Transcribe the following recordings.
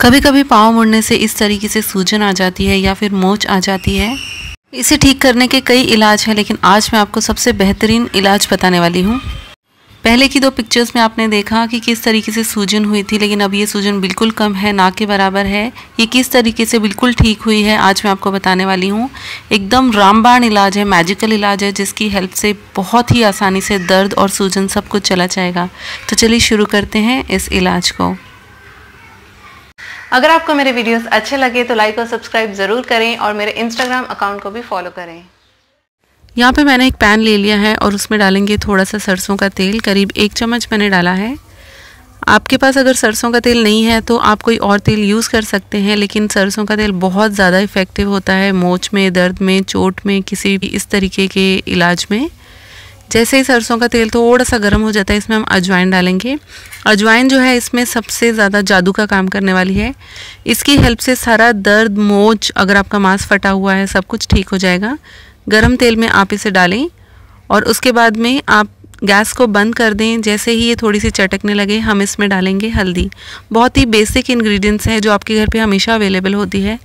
कभी कभी पाँव मुड़ने से इस तरीके से सूजन आ जाती है या फिर मोच आ जाती है इसे ठीक करने के कई इलाज हैं लेकिन आज मैं आपको सबसे बेहतरीन इलाज बताने वाली हूँ पहले की दो पिक्चर्स में आपने देखा कि किस तरीके से सूजन हुई थी लेकिन अब ये सूजन बिल्कुल कम है ना के बराबर है ये किस तरीके से बिल्कुल ठीक हुई है आज मैं आपको बताने वाली हूँ एकदम रामबाण इलाज है मैजिकल इलाज है जिसकी हेल्प से बहुत ही आसानी से दर्द और सूजन सब कुछ चला जाएगा तो चलिए शुरू करते हैं इस इलाज को अगर आपको मेरे वीडियोस अच्छे लगे तो लाइक और सब्सक्राइब ज़रूर करें और मेरे इंस्टाग्राम अकाउंट को भी फॉलो करें यहाँ पे मैंने एक पैन ले लिया है और उसमें डालेंगे थोड़ा सा सरसों का तेल करीब एक चम्मच मैंने डाला है आपके पास अगर सरसों का तेल नहीं है तो आप कोई और तेल यूज़ कर सकते हैं लेकिन सरसों का तेल बहुत ज़्यादा इफ़ेक्टिव होता है मोच में दर्द में चोट में किसी भी इस तरीके के इलाज में जैसे ही सरसों का तेल थोड़ा सा गर्म हो जाता है इसमें हम अजवाइन डालेंगे अजवाइन जो है इसमें सबसे ज़्यादा जादू का काम करने वाली है इसकी हेल्प से सारा दर्द मोच अगर आपका मांस फटा हुआ है सब कुछ ठीक हो जाएगा गर्म तेल में आप इसे डालें और उसके बाद में आप गैस को बंद कर दें जैसे ही ये थोड़ी सी चटकने लगे हम इसमें डालेंगे हल्दी बहुत ही बेसिक इंग्रेडिएंट्स हैं जो आपके घर पे हमेशा अवेलेबल होती है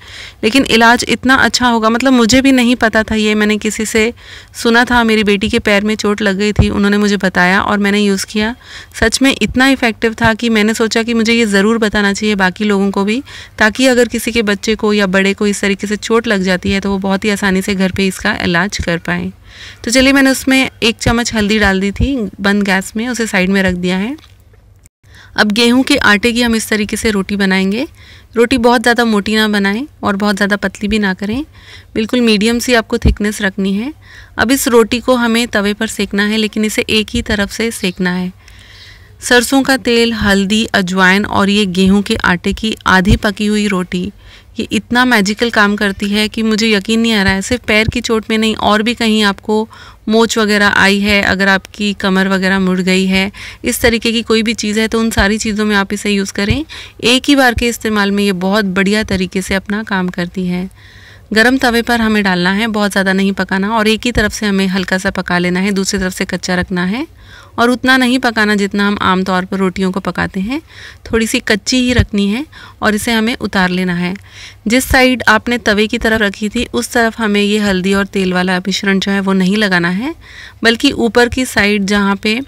लेकिन इलाज इतना अच्छा होगा मतलब मुझे भी नहीं पता था ये मैंने किसी से सुना था मेरी बेटी के पैर में चोट लग गई थी उन्होंने मुझे बताया और मैंने यूज़ किया सच में इतना इफ़ेक्टिव था कि मैंने सोचा कि मुझे ये ज़रूर बताना चाहिए बाकी लोगों को भी ताकि अगर किसी के बच्चे को या बड़े को इस तरीके से चोट लग जाती है तो वो बहुत ही आसानी से घर पर इसका इलाज कर पाएँ तो चलिए मैंने उसमें एक चम्मच हल्दी डाल दी थी बंद गैस में उसे साइड में रख दिया है अब गेहूं के आटे की हम इस तरीके से रोटी बनाएंगे रोटी बहुत ज़्यादा मोटी ना बनाएं और बहुत ज़्यादा पतली भी ना करें बिल्कुल मीडियम सी आपको थिकनेस रखनी है अब इस रोटी को हमें तवे पर सेकना है लेकिन इसे एक ही तरफ से सेकना है सरसों का तेल हल्दी अजवाइन और ये गेहूं के आटे की आधी पकी हुई रोटी ये इतना मैजिकल काम करती है कि मुझे यकीन नहीं आ रहा है सिर्फ पैर की चोट में नहीं और भी कहीं आपको मोच वगैरह आई है अगर आपकी कमर वगैरह मुड़ गई है इस तरीके की कोई भी चीज़ है तो उन सारी चीज़ों में आप इसे यूज़ करें एक ही बार के इस्तेमाल में ये बहुत बढ़िया तरीके से अपना काम करती है गरम तवे पर हमें डालना है बहुत ज़्यादा नहीं पकाना और एक ही तरफ से हमें हल्का सा पका लेना है दूसरी तरफ से कच्चा रखना है और उतना नहीं पकाना जितना हम आमतौर पर रोटियों को पकाते हैं थोड़ी सी कच्ची ही रखनी है और इसे हमें उतार लेना है जिस साइड आपने तवे की तरफ रखी थी उस तरफ हमें ये हल्दी और तेल वाला मिश्रण जो है वो नहीं लगाना है बल्कि ऊपर की साइड जहाँ पे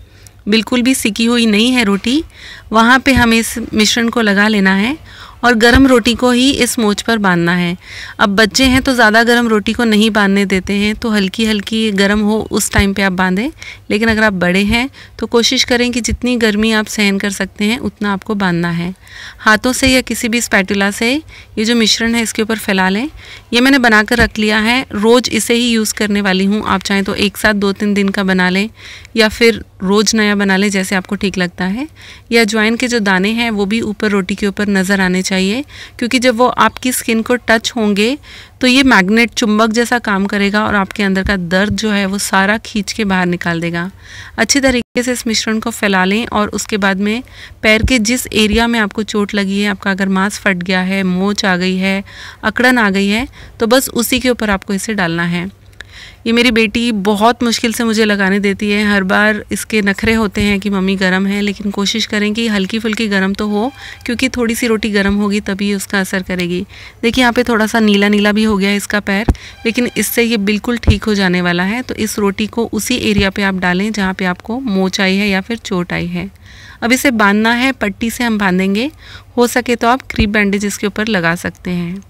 बिल्कुल भी सिकी हुई नहीं है रोटी वहाँ पे हमें इस मिश्रण को लगा लेना है और गर्म रोटी को ही इस मोच पर बांधना है अब बच्चे हैं तो ज़्यादा गर्म रोटी को नहीं बांधने देते हैं तो हल्की हल्की गर्म हो उस टाइम पे आप बांधें लेकिन अगर आप बड़े हैं तो कोशिश करें कि जितनी गर्मी आप सहन कर सकते हैं उतना आपको बांधना है हाथों से या किसी भी स्पैटुला से ये जो मिश्रण है इसके ऊपर फैला लें ये मैंने बना कर रख लिया है रोज़ इसे ही यूज़ करने वाली हूँ आप चाहें तो एक साथ दो तीन दिन का बना लें या फिर रोज़ नया बना लें जैसे आपको ठीक लगता है या ज्वाइन के जो दाने हैं वो भी ऊपर रोटी के ऊपर नज़र आने चाहिए चाहिए क्योंकि जब वो आपकी स्किन को टच होंगे तो ये मैग्नेट चुंबक जैसा काम करेगा और आपके अंदर का दर्द जो है वो सारा खींच के बाहर निकाल देगा अच्छे तरीके से इस मिश्रण को फैला लें और उसके बाद में पैर के जिस एरिया में आपको चोट लगी है आपका अगर मांस फट गया है मोच आ गई है अकड़न आ गई है तो बस उसी के ऊपर आपको इसे डालना है ये मेरी बेटी बहुत मुश्किल से मुझे लगाने देती है हर बार इसके नखरे होते हैं कि मम्मी गर्म है लेकिन कोशिश करें कि हल्की फुल्की गर्म तो हो क्योंकि थोड़ी सी रोटी गर्म होगी तभी उसका असर करेगी देखिए यहाँ पे थोड़ा सा नीला नीला भी हो गया इसका पैर लेकिन इससे ये बिल्कुल ठीक हो जाने वाला है तो इस रोटी को उसी एरिया पर आप डालें जहाँ पर आपको मोच आई है या फिर चोट आई है अब इसे बांधना है पट्टी से हम बांधेंगे हो सके तो आप क्रीप बैंडेज इसके ऊपर लगा सकते हैं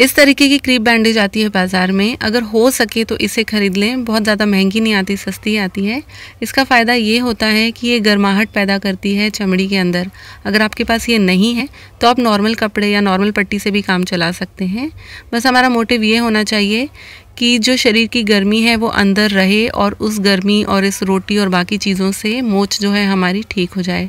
इस तरीके की क्रीप बैंडेज आती है बाज़ार में अगर हो सके तो इसे ख़रीद लें बहुत ज़्यादा महंगी नहीं आती सस्ती आती है इसका फ़ायदा ये होता है कि ये गर्माहट पैदा करती है चमड़ी के अंदर अगर आपके पास ये नहीं है तो आप नॉर्मल कपड़े या नॉर्मल पट्टी से भी काम चला सकते हैं बस हमारा मोटिव ये होना चाहिए कि जो शरीर की गर्मी है वो अंदर रहे और उस गर्मी और इस रोटी और बाकी चीज़ों से मोच जो है हमारी ठीक हो जाए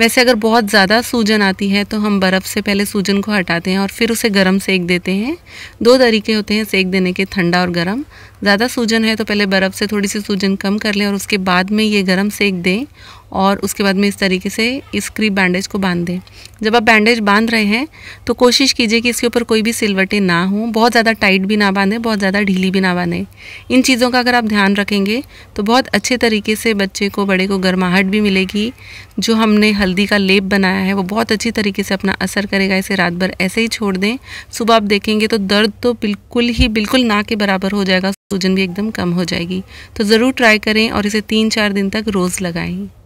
वैसे अगर बहुत ज़्यादा सूजन आती है तो हम बर्फ़ से पहले सूजन को हटाते हैं और फिर उसे गर्म सेक देते हैं दो तरीके होते हैं सेक देने के ठंडा और गर्म ज़्यादा सूजन है तो पहले बर्फ़ से थोड़ी सी सूजन कम कर लें और उसके बाद में ये गर्म सेक दें और उसके बाद में इस तरीके से इस क्रीप बैंडेज को बांध दें जब आप बैंडेज बांध रहे हैं तो कोशिश कीजिए कि इसके ऊपर कोई भी सिलवटें ना हों बहुत ज़्यादा टाइट भी ना बांधें बहुत ज़्यादा ढीली भी ना बांधें इन चीज़ों का अगर आप ध्यान रखेंगे तो बहुत अच्छे तरीके से बच्चे को बड़े को गर्माहट भी मिलेगी जो हमने हल्दी का लेप बनाया है वो बहुत अच्छी तरीके से अपना असर करेगा इसे रात भर ऐसे ही छोड़ दें सुबह आप देखेंगे तो दर्द तो बिल्कुल ही बिल्कुल ना के बराबर हो जाएगा सूजन भी एकदम कम हो जाएगी तो ज़रूर ट्राई करें और इसे तीन चार दिन तक रोज़ लगाएं